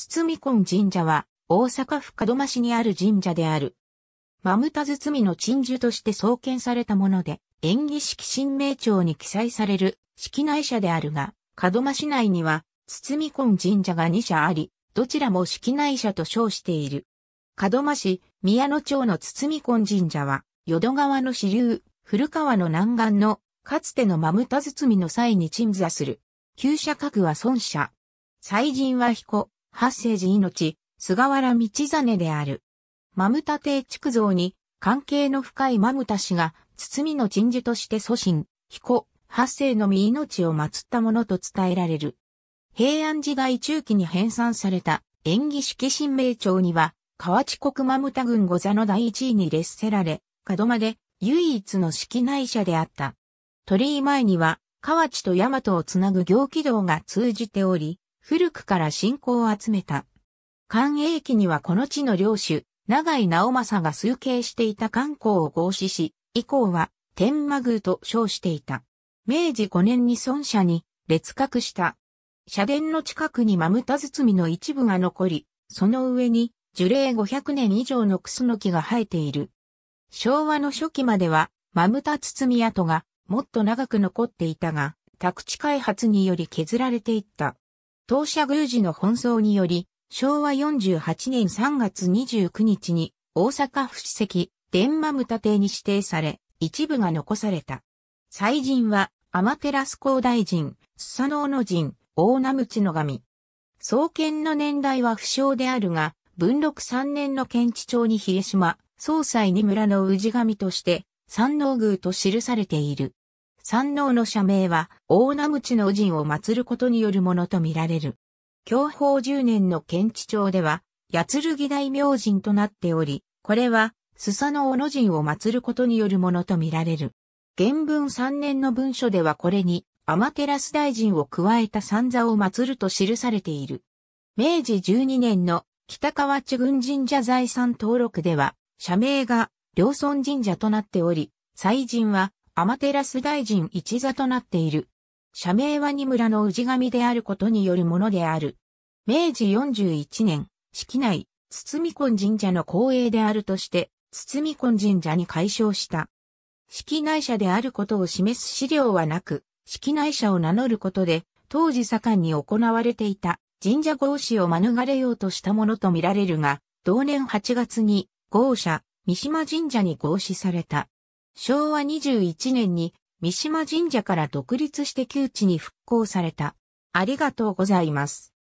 堤根神社は、大阪府門真市にある神社である。マムタ堤の鎮守として創建されたもので、演技式神明庁に記載される、式内社であるが、門真市内には、堤根神社が2社あり、どちらも式内社と称している。門真市、宮野町の堤根神社は、淀川の支流、古川の南岸の、かつてのマムタ堤の際に鎮座する。旧社格は孫社。祭神は彦、八世寺命、菅原道真である。マムタ帝築造に、関係の深いマムタ氏が、包みの鎮守として祖神、彦、八世の身命を祀ったものと伝えられる。平安時代中期に編纂された、演技式神明朝には、河内国マムタ軍御座の第一位に列せられ、門間で唯一の式内者であった。鳥居前には、河内と大和をつなぐ行気道が通じており、古くから信仰を集めた。寛永期にはこの地の領主、長井直政が崇敬していた観光を合祀し、以降は天馬宮と称していた。明治5年に孫社に列閣した。社殿の近くにマムタ包みの一部が残り、その上に樹齢500年以上のクスノキが生えている。昭和の初期までは、マムタ包み跡がもっと長く残っていたが、宅地開発により削られていった。当社宮司の奔走により、昭和48年3月29日に大阪府史跡、伝馬ム田邸に指定され、一部が残された。祭神は、天ス高大臣、スサノオの神、大名口の神。創建の年代は不詳であるが、文禄3年の県知庁に比江島、総裁に村の氏神として、三能宮と記されている。山王の社名は、大名口の神を祀ることによるものとみられる。享保十年の県地町では、八剣大明神となっており、これは、須佐の小野神を祀ることによるものとみられる。原文三年の文書ではこれに、天照テラス大臣を加えた三座を祀ると記されている。明治十二年の北川地軍神社財産登録では、社名が両村神社となっており、祭神はアマテラス大臣一座となっている。社名は二村の氏神であることによるものである。明治41年、式内、包み根神社の公営であるとして、包み根神社に改称した。式内社であることを示す資料はなく、式内社を名乗ることで、当時盛んに行われていた神社合祀を免れようとしたものとみられるが、同年8月に合社、三島神社に合祀された。昭和21年に三島神社から独立して旧地に復興された。ありがとうございます。